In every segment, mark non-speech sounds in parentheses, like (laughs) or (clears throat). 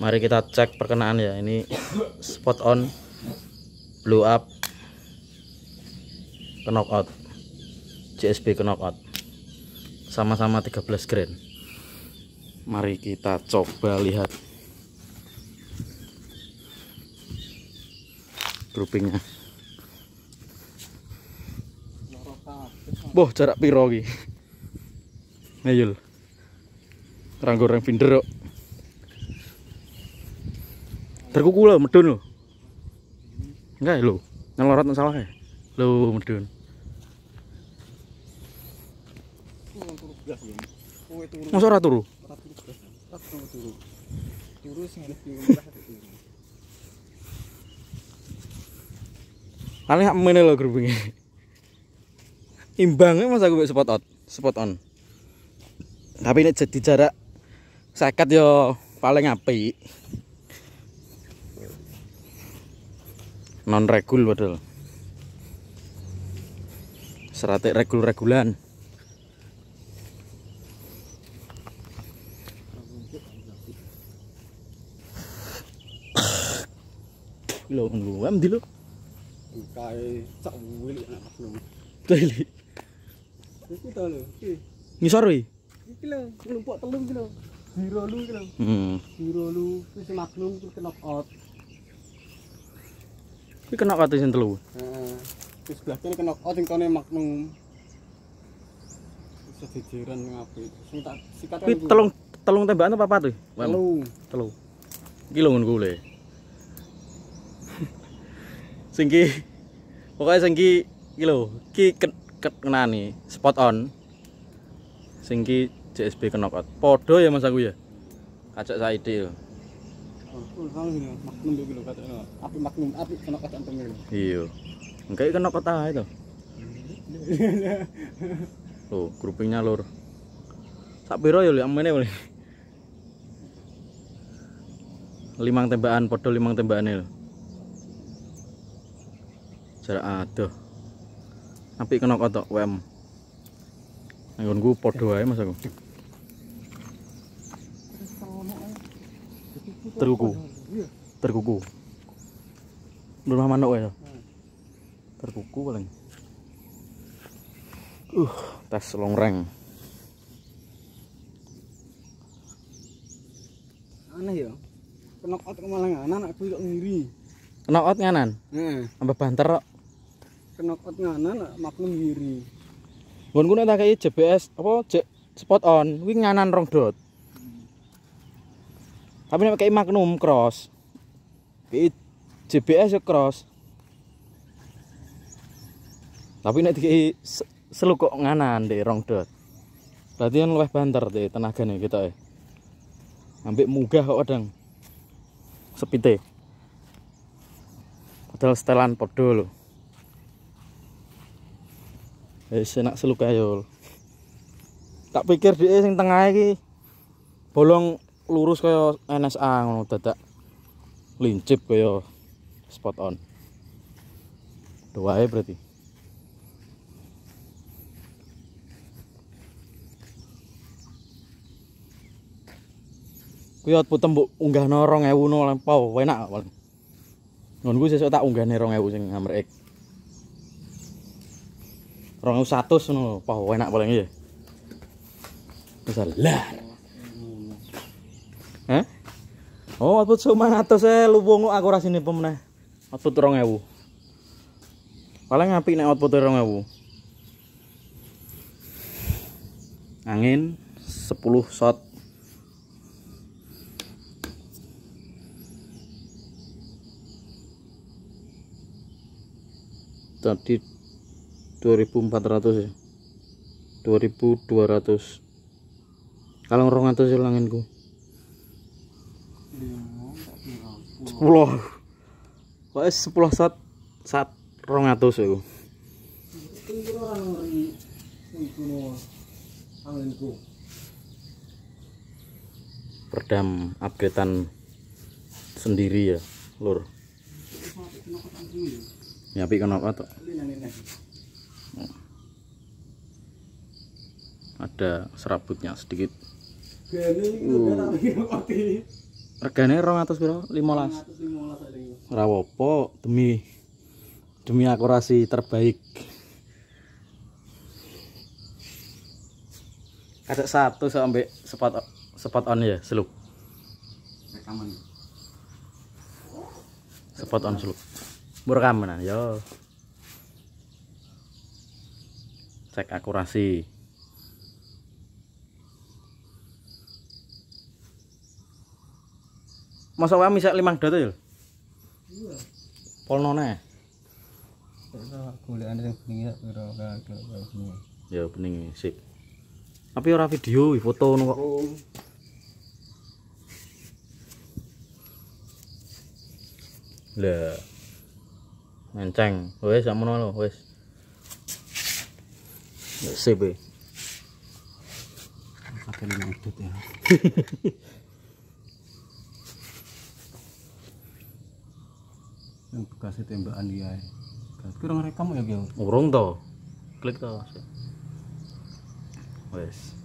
mari kita cek perkenaan ya ini spot on blow up knockout knock knockout sama-sama 13 grain mari kita coba lihat groupingnya boh jarak piro ngeyul ranggo rang finder Jarku lo medun lo Enggak ya, lho. Ngelorot nang salah ya lo medun. Masa ora turu? Turu. Turu sing Paling mene lho gerubinge. Imbangnya masa aku spot on, spot on. Tapi ini jadi jarak sekat yo paling apik. non regul padahal seratik regul regulan lo lu am di lo kai cak wili anak maklum teli iki lo ngisor wi iki lo lumpuk telung iki lo zero lu iki lo hmm zero lu wis maklum kena out Iki kena kate sing telu. Heeh. Di sebelah kiri kena oh sing tone Magnum. Bisa jejeran ning api. Sing tak sikat Kuwi telung telung tembakan apa apa tuh? Telu. Telu. Iki lho ngono le. (laughs) sing ki pokoke sing ki ket ket ki nih, spot on. Sing ki JSB kenokot. Podo ya Mas aku ya. Kacak saiki lho maknum Api maknum, api kena kata iya. antum Iya. kena itu. (laughs) Tuh, grupingnya lur. Sak piro ya yang boleh. Limang tembakan, podo limang tembakan lho. Jarak aduh. Api kena WM. Anggonku podo ae Mas aku. terkuku terkuku rumah mana ya terkuku paling uh tes longreng aneh ya kenok out malah anan aku kok ngiri kenok out nganan hmm. ambek banter kok kenok out nganan maklum ngiri ngon ku tak kayak GPS apa spot on wing nganan rong dot tapi nek kayak Magnum cross kayak JBS ya cross tapi nek kayak selukok nganan deh rong dot berarti yang lebih banter deh tenaganya kita gitu, eh ambil mugah kok kadang sepite padahal setelan podo lo eh senak seluk ayol tak pikir di sing tengah iki bolong lurus kayak NSA ngono dadak lincip kayak spot on. dua Doae berarti. Kuwi output unggah unggahno 2000 no lempau, enak paling. Ngonku sesuatu tak unggah unggahne 2000 sing hammer X. 2100 ngono, pau enak paling ya. Besar. Lah. Oh, output cuma atau saya lubung aku ini pemenah. Output ewu Paling apik nih output ewu Angin 10 shot. Tadi 2400 ya. 2200. Kalau 200 ya langinku. sepuluh pokoknya sepuluh saat saat rong atus itu perdam updatean sendiri ya lur nyapi ya, kenapa tuh ada serabutnya sedikit regane 200 piro 15 ora apa demi demi akurasi terbaik ada satu sampai spot spot on ya seluk rekaman spot on seluk berekaman yo cek akurasi Masa wae misak limang dot iya. ya? Iya. Polno ne. Golekane sing bening ya pira bening. Ya bening sip. Tapi ora video, foto ngono kok. Lah. Menceng. Wis sakmono lho, wis. Sip. Eh. Pakai limang dot ya. (laughs) yang bekas tembakan dia berarti orang rekam ya Gil? orang oh, tau, klik tau. wes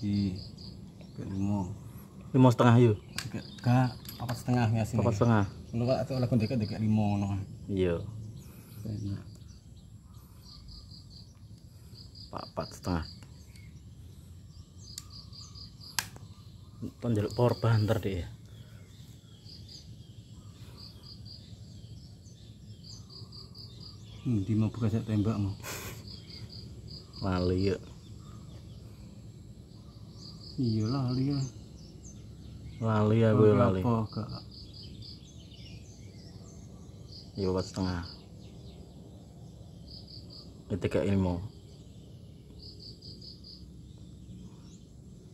si kelimo lima setengah yuk gak apa setengah ya sini apa setengah menurut aku lagu dekat dekat lima no iya empat setengah Tonjol power banter deh hmm, di mau buka tembak mau (laughs) lali ya. iya lali ya lali ya gue lali iya empat setengah ketika ilmu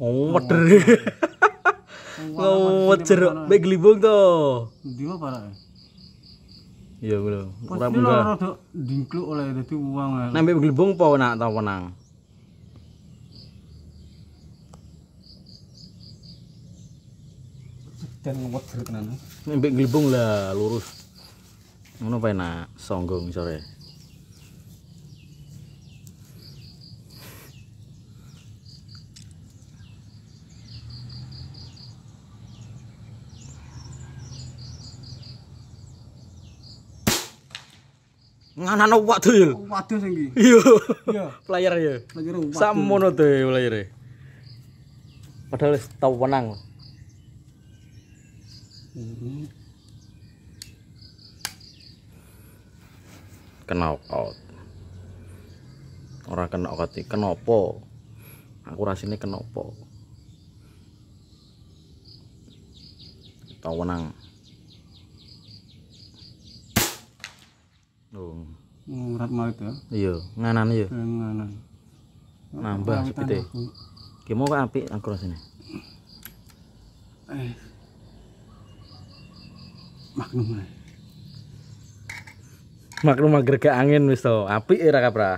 Weder. Ngawet jeruk (laughs) mek glibung to. Ndi wae parake. Iya kulo. Ora munggah. Ora rada dingkluk oleh dadi uang. Nek mek glibung apa nak ta wenang? Dan ngawet jeruk nang. Nek mek glibung lah lurus. Ngono penak, songgong sore. Nganano wadul. Wadul sing iki. Iya. Iya. Player ya. Player wadul. Samono to playere. Padahal wis tau menang. Mhm. Kena out. orang kena out kenopo Aku rasine kenapa? Tau menang. Oh. ngurat Urat itu? ya. Iya, nganan ya. Nganan. Oh, Nambah sepite. Ki mau api angkros ini. Eh. Maklum eh. ae. Maklum gregek angin wis to, apik ora ya, kaprah.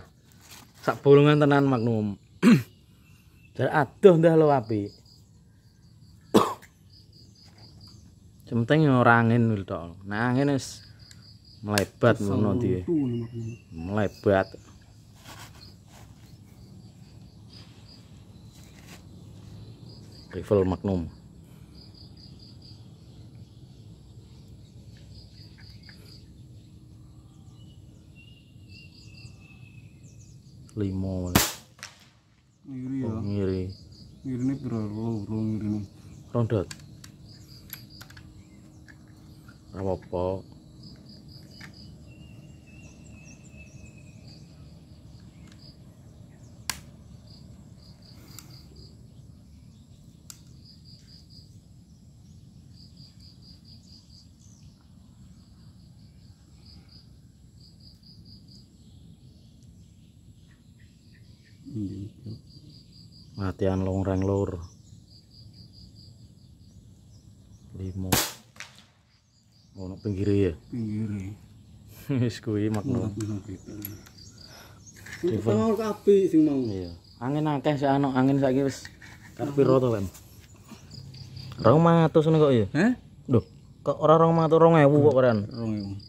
Sak bolongan tenan Magnum. (clears throat) Jar aduh ndah lo apik. (clears throat) Penting ora angin wis to. Nah angin wis melebat ngono dia gitu, melebat rifle magnum limo ngiri ya oh, ngiri ngiri ini berapa ngiri ini rondat apa-apa matian hmm. longreng lor limo mau oh, nak pinggir ya pinggir (laughs) wis kuwi makno Devon kok apik sing mau iya angin akeh sak anak angin saiki wis kapiro to kan 200 ngono kok ya heh lho kok ora 200 2000 kok ora 2000